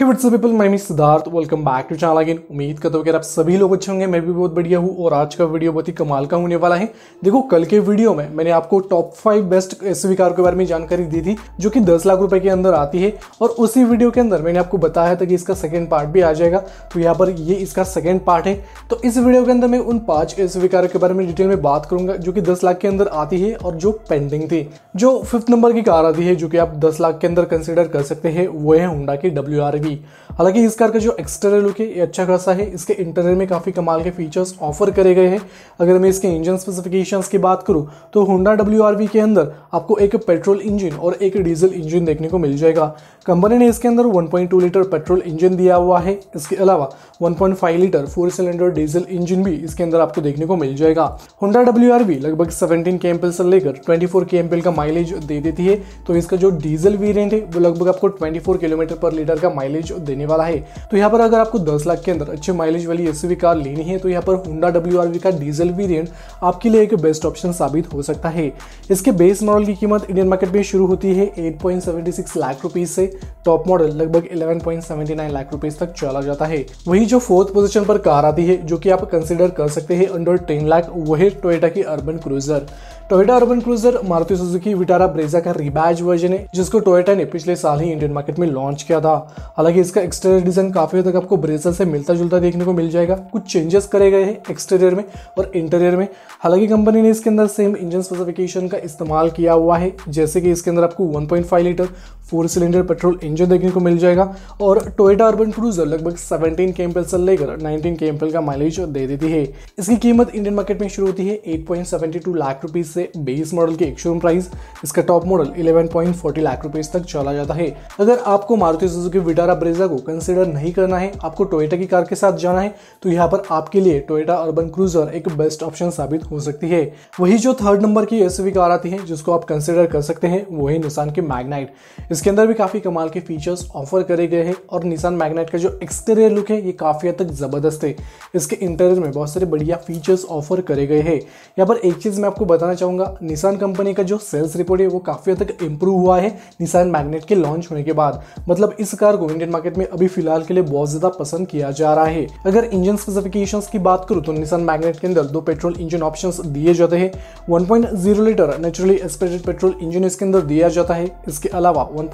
hey what's up people my me Siddharth welcome back to channel again उम्मीद करता हूँ कि आप सभी लोग अच्छे होंगे मैं भी बहुत बढ़िया हूँ और आज का वीडियो बहुत ही कमाल का होने वाला है देखो कल के वीडियो में मैंने आपको top five best S car के बारे में जानकारी दी थी जो कि दस लाख रुपए के अंदर आती है और उसी वीडियो के अंदर मैंने आपको बताया था कि इसका सेकेंड पार्ट भी आ जाएगा तो यहाँ पर ये इसका सेकेंड पार्ट है तो इस वीडियो के अंदर मैं उन पाँच एस कार के बारे में डिटेल में बात करूंगा जो कि दस लाख के अंदर आती है और जो पेंडिंग थी जो फिफ्थ नंबर की कार आती है जो कि आप दस लाख के अंदर कंसिडर कर सकते हैं वो है हुडा की डब्ल्यू मिलेगी हालांकि इस कार का जो एक्सटर्नल लुक है ये अच्छा खासा है इसके इंटरनल में काफ़ी कमाल के फीचर्स ऑफर करे गए हैं अगर मैं इसके इंजन स्पेसिफिकेशंस की बात करूँ तो होंडा डब्ल्यू के अंदर आपको एक पेट्रोल इंजन और एक डीजल इंजन देखने को मिल जाएगा कंपनी ने इसके अंदर 1.2 लीटर पेट्रोल इंजन दिया हुआ है इसके अलावा 1.5 litre four cylinder diesel engine भी इसके अंदर आपको देखने को मिल जाएगा होंडा डब्ल्यू लगभग 17 के से लेकर 24 के का माइलेज दे देती है तो इसका जो डीजल वेरियंट है वो लगभग आपको 24 किलोमीटर पर लीटर का माइलेज माइलेज देने वाला है तो यहाँ पर अगर आपको दस लाख के अंदर अच्छे माइलेज वाली एस कार लेनी है तो यहाँ पर हुडा डब्ल्यू का डीजल वेरियंट आपके लिए एक बेस्ट ऑप्शन साबित हो सकता है इसके बेस मॉडल की कीमत इंडियन मार्केट में शुरू होती है एट लाख रुपीज से टॉप मॉडल लगभग इलेवन लाख रुपीज तक चला जाता है वही जो फोर्थ पोजिशन पर कार आती है जो की आप कंसिडर कर सकते हैं अंडर टेन लाख वो है टोयटा की Urban Cruiser Toyota Urban Cruiser Maruti Suzuki Vitara Brezza का रिबैज वर्जन है जिसको टोयोटा ने पिछले साल ही इंडियन मार्केट में लॉन्च किया था हालांकि इसका एक्सटीरियर डिजाइन काफी हद तक आपको ब्रेजा से मिलता जुलता देखने को मिल जाएगा कुछ चेंजेस करे गए हैं एक्सटीरियर में और इंटीरियर में हालांकि कंपनी ने इसके अंदर सेम इंजन स्पेसिफिकेशन का इस्तेमाल किया हुआ है जैसे कि इसके अंदर आपको one litre four cylinder petrol engine देखने को मिल जाएगा और टोयोटा अर्बन क्रूजर लगभग सेवनटीन के एम से लेकर नाइनटीन के का माइलेज दे देती है इसकी कीमत इंडियन मार्केट में शुरू होती है एट लाख रुपीज से से बेस मॉडल के एक्शोरूम प्राइस इसका टॉप मॉडल 11.40 लाख रुपीज तक चला जाता है अगर आपको मारुति सुजुकी विटारा ब्रेजा को कंसिडर नहीं करना है आपको टोयोटा की कार के साथ जाना है तो यहाँ पर आपके लिए टोयोटा अर्बन क्रूजर एक बेस्ट ऑप्शन साबित हो सकती है वही जो थर्ड नंबर की एस कार आती है जिसको आप कंसिडर कर सकते हैं वो है निशान के मैगनाइट इसके अंदर भी काफी कमाल के फीचर्स ऑफर करे गए हैं और निशान मैगनाइट का जो एक्सटीरियर लुक है ये काफी हद तक जबरदस्त है इसके इंटरियर में बहुत सारे बढ़िया फीचर्स ऑफर करे गए हैं यहाँ पर एक चीज मैं आपको बताना चाहूँगा चाहूंगा निशान कंपनी का जो सेल्स रिपोर्ट है वो काफ़ी हद तक इंप्रूव हुआ है निशान मैग्नेट के लॉन्च होने के बाद मतलब इस कार को इंडियन मार्केट में अभी फिलहाल के लिए बहुत ज़्यादा पसंद किया जा रहा है अगर इंजन स्पेसिफिकेशन की बात करूँ तो निशान मैग्नेट के अंदर दो पेट्रोल इंजन ऑप्शन दिए जाते हैं one litre naturally aspirated petrol engine इसके अंदर दिया जाता है इसके अलावा one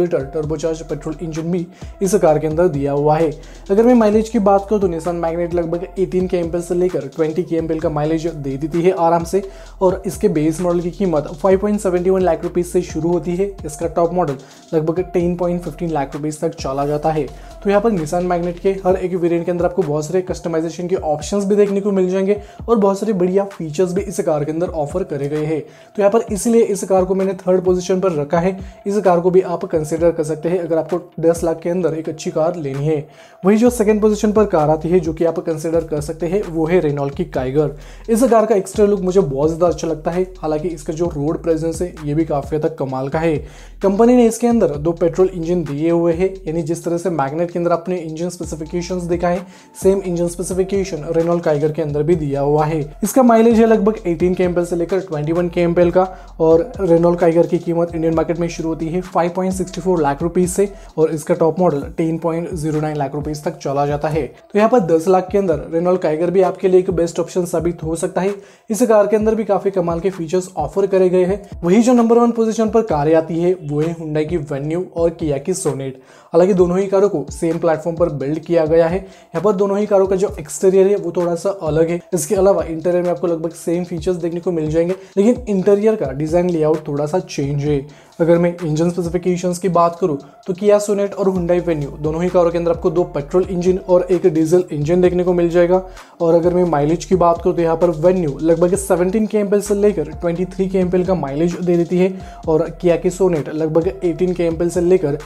litre turbocharge petrol engine भी इस कार के अंदर दिया हुआ है अगर मैं माइलेज की बात करूँ तो निशान मैग्नेट लगभग एटीन के एम से लेकर ट्वेंटी के एम का माइलेज दे देती है आराम से और इसके बेस मॉडल की कीमत 5.71 लाख रुपीज़ से शुरू होती है इसका टॉप मॉडल लगभग 10.15 लाख रुपीज़ तक चला जाता है तो यहाँ पर निशान मैग्नेट के हर एक वेरिएंट के अंदर आपको बहुत सारे कस्टमाइजेशन के ऑप्शंस भी देखने को मिल जाएंगे और बहुत सारे बढ़िया फीचर्स भी इस कार के अंदर ऑफर करे गए हैं तो यहाँ पर इसलिए इस कार को मैंने थर्ड पोजिशन पर रखा है इस कार को भी आप कंसिडर कर सकते हैं अगर आपको दस लाख के अंदर एक अच्छी कार लेनी है वही जो सेकेंड पोजिशन पर कार आती है जो कि आप कंसिडर कर सकते हैं वो है रेनॉल्ड की काइगर इस कार का एक्स्ट्रा लुक मुझे बहुत ज़्यादा अच्छा अच्छा लगता है हालांकि इसका जो रोड प्रेजेंस है ये भी काफ़ी हद तक कमाल का है कंपनी ने इसके अंदर दो पेट्रोल इंजन दिए हुए हैं यानी जिस तरह से मैग्नेट के अंदर अपने इंजन स्पेसिफिकेशन देखा है same engine specification Renault Kiger के अंदर भी दिया हुआ है इसका माइलेज है लगभग एटीन के से लेकर ट्वेंटी वन के का और रेनोल काइगर की कीमत इंडियन मार्केट में शुरू होती है 5.64 लाख रुपीज से और इसका टॉप मॉडल 10.09 लाख रुपीज तक चला जाता है तो यहाँ पर दस लाख के अंदर रेनोल काइगर भी आपके लिए एक बेस्ट ऑप्शन साबित हो सकता है इस कार के अंदर भी काफी कमाल के फीचर्स ऑफर करे गए हैं वही जो नंबर वन पोजीशन पर कारें आती है वो है हुंडई की वेन्यू और किया की सोनेट हालांकि दोनों ही कारों को सेम प्लेटफॉर्म पर बिल्ड किया गया है यहाँ पर दोनों ही कारों का जो एक्सटीरियर है वो थोड़ा सा अलग है इसके अलावा इंटीरियर में आपको लगभग सेम फीचर्स देखने को मिल जाएंगे लेकिन इंटीरियर का डिजाइन लेआउट थोड़ा सा चेंज है अगर मैं इंजन स्पेसिफिकेशंस की बात करूँ तो किया सोनेट और हुंडई वेन्यू दोनों ही कारों के अंदर आपको दो पेट्रोल इंजन और एक डीजल इंजन देखने को मिल जाएगा और अगर मैं माइलेज की बात करूँ तो यहाँ पर वेन्यू लगभग 17 के एम से लेकर 23 के एम का माइलेज दे देती है और किया की सोनेट लगभग एटीन के एम से लेकर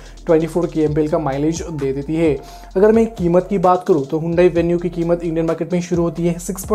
फोर के एम का माइलेज दे देती है अगर मैं कीमत की बात करूँ तो हुंडई वेन्यू की कीमत इंडियन मार्केट में शुरू होती है सिक्स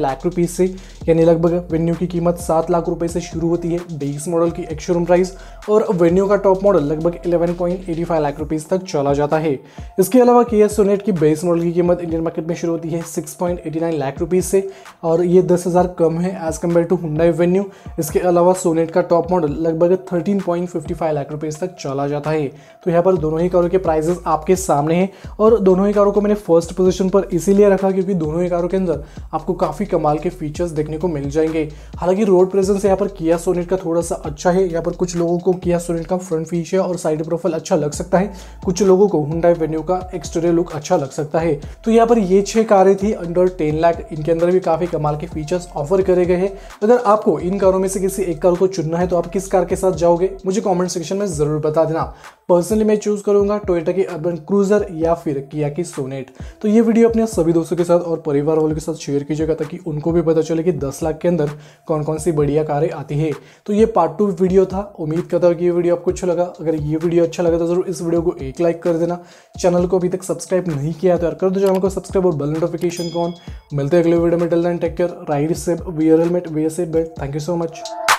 लाख रुपीज़ से यानी लगभग वेन्यू की कीमत सात लाख रुपये से शुरू होती है बेस मॉडल की एक्शोरूम प्राइस और वेन्यू का टॉप मॉडल लगभग 11.85 लाख रुपीज़ तक चला जाता है इसके अलावा के एस सोनेट की बेस मॉडल की कीमत इंडियन मार्केट में शुरू होती है 6.89 लाख रुपीज़ से और ये दस हज़ार कम है as compare to Hyundai Venue इसके अलावा सोनेट का टॉप मॉडल लगभग 13.55 लाख रुपीज़ तक चला जाता है तो यहाँ पर दोनों ही कारों के प्राइजेस आपके सामने हैं और दोनों ही कारों को मैंने फर्स्ट पोजिशन पर इसीलिए रखा क्योंकि दोनों ही कारों के अंदर आपको काफ़ी कमाल के फीचर्स देखने को मिल जाएंगे हालांकि रोड प्रेजेंस यहाँ पर किया सोनेट का थोड़ा सा अच्छा है यहाँ पर कुछ लोगों को को किया सुरेल का फ्रंट फीच है और साइड प्रोफाइल अच्छा लग सकता है कुछ लोगों को हुडाई वेन्यू का एक्सटीरियर लुक अच्छा लग सकता है तो यहाँ पर ये छह कारें थी अंडर टेन लाख इनके अंदर भी काफ़ी कमाल के फीचर्स ऑफर करे गए हैं अगर आपको इन कारों में से किसी एक कार को चुनना है तो आप किस कार के साथ जाओगे मुझे कॉमेंट सेक्शन में ज़रूर बता देना पर्सनली मैं चूज़ करूँगा टोयोटा की अर्बन क्रूज़र या फिर किया की सोनेट तो ये वीडियो अपने सभी दोस्तों के साथ और परिवार वालों के साथ शेयर कीजिएगा ताकि उनको भी पता चले कि दस लाख के अंदर कौन कौन सी बढ़िया कारें आती है तो ये पार्ट टू वीडियो था उम्मीद करता हूँ कि ये वीडियो आपको अच्छा लगा अगर ये वीडियो अच्छा लगा तो जरूर इस वीडियो को एक लाइक कर देना चैनल को अभी तक सब्सक्राइब नहीं किया तो यार कर दो चैनल को सब्सक्राइब और बेल नोटिफिकेशन कौन मिलते हैं अगले वीडियो में tell take care ride safe wear helmet wear safe belt thank you so much